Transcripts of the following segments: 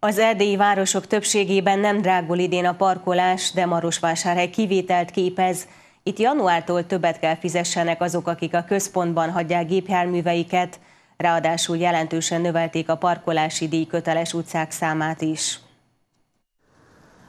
Az erdélyi városok többségében nem drágul idén a parkolás, de Marosvásárhely kivételt képez. Itt januártól többet kell fizessenek azok, akik a központban hagyják gépjárműveiket, ráadásul jelentősen növelték a parkolási díj köteles utcák számát is.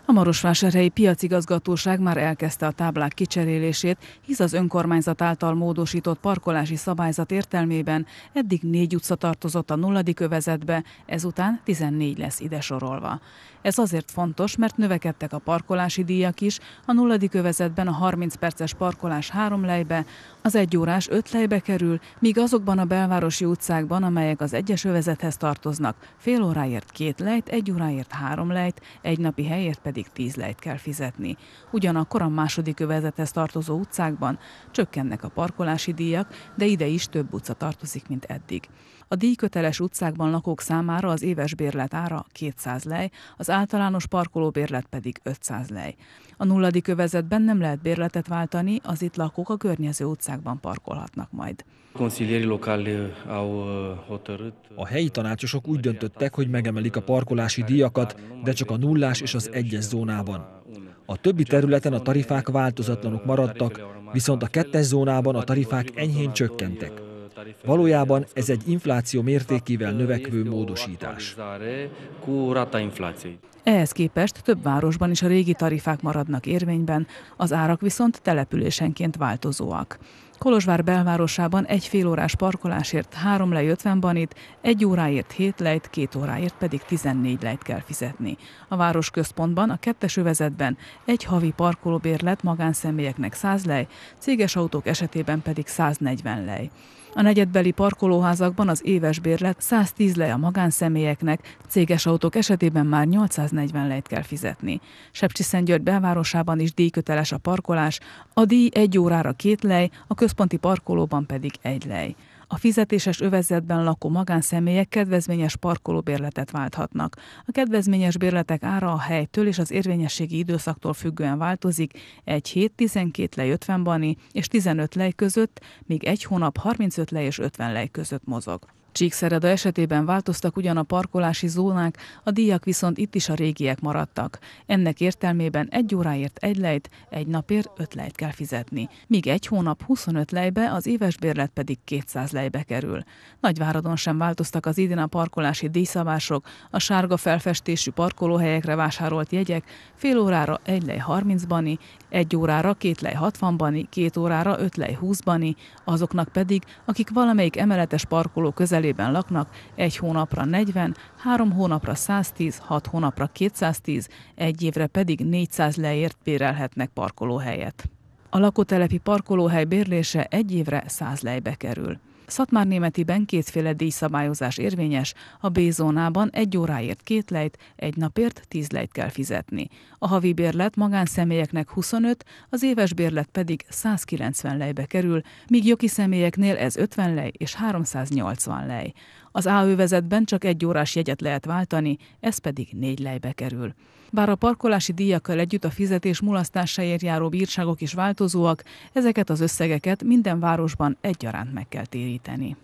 A Marosvásárhelyi piacigazgatóság már elkezdte a táblák kicserélését, hisz az önkormányzat által módosított parkolási szabályzat értelmében eddig négy utca tartozott a nulladik övezetbe, ezután 14 lesz ide sorolva. Ez azért fontos, mert növekedtek a parkolási díjak is, a nulladik övezetben a 30 perces parkolás három lejbe, az egy órás öt lejbe kerül, míg azokban a belvárosi utcákban, amelyek az egyes övezethez tartoznak, fél óráért két lejt, egy óráért három lejt, egy napi helyért pedig pedig 10 lejt kell fizetni. Ugyanakkor a második övezethez tartozó utcákban csökkennek a parkolási díjak, de ide is több utca tartozik, mint eddig. A díjköteles utcákban lakók számára az éves bérlet ára 200 lej, az általános parkolóbérlet pedig 500 lej. A nulladik övezetben nem lehet bérletet váltani, az itt lakók a környező utcákban parkolhatnak majd. Uh, uh, uh, a helyi tanácsosok úgy döntöttek, hogy megemelik a parkolási díjakat, de csak a nullás és az egyes zónában. A többi területen a tarifák változatlanok maradtak, viszont a kettes zónában a tarifák enyhén csökkentek. Valójában ez egy infláció mértékével növekvő módosítás. Ehhez képest több városban is a régi tarifák maradnak érvényben, az árak viszont településenként változóak. Kolozsvár belvárosában egy fél órás parkolásért 3 lej 50 banit, egy óráért 7 lejt, két óráért pedig 14 lejt kell fizetni. A város központban, a kettes övezetben egy havi parkolóbérlet magánszemélyeknek 100 lej, céges autók esetében pedig 140 lej. A negyedbeli parkolóházakban az éves bérlet 110 lej a magánszemélyeknek, céges autók esetében már 840 140 lejt kell fizetni. Sepsiszentgyörgy belvárosában is díjköteles a parkolás, a díj egy órára két lej, a központi parkolóban pedig egy lej. A fizetéses övezetben lakó magánszemélyek kedvezményes parkolóbérletet válthatnak. A kedvezményes bérletek ára a helytől és az érvényességi időszaktól függően változik, egy hét 12 lej 50 bani és 15 lej között, míg egy hónap 35 lej és 50 lej között mozog. Csíkszereda esetében változtak ugyan a parkolási zónák, a díjak viszont itt is a régiek maradtak. Ennek értelmében egy óráért egy lejt, egy napért öt lejt kell fizetni, míg egy hónap 25 lejbe, az éves bérlet pedig 200 lejbe kerül. Nagyváradon sem változtak az idén a parkolási díjszabások, a sárga felfestésű parkolóhelyekre vásárolt jegyek fél órára egy lej 30 bani, egy órára két lej 60 bani, két órára öt lej 20 bani, azoknak pedig, akik valamelyik emeletes parkoló közelében körében laknak, egy hónapra 40, három hónapra 110, hat hónapra 210, egy évre pedig 400 leért bérelhetnek parkolóhelyet. A lakótelepi parkolóhely bérlése egy évre 100 lejbe kerül németiben kétféle díjszabályozás érvényes, a B-zónában egy óráért két lejt, egy napért tíz lejt kell fizetni. A havi bérlet magánszemélyeknek 25, az éves bérlet pedig 190 lejbe kerül, míg jogi személyeknél ez 50 lej és 380 lej. Az a csak egy órás jegyet lehet váltani, ez pedig négy lejbe kerül. Bár a parkolási díjakkal együtt a fizetés mulasztásáért járó bírságok is változóak, ezeket az összegeket minden városban egyaránt meg kell téríteni.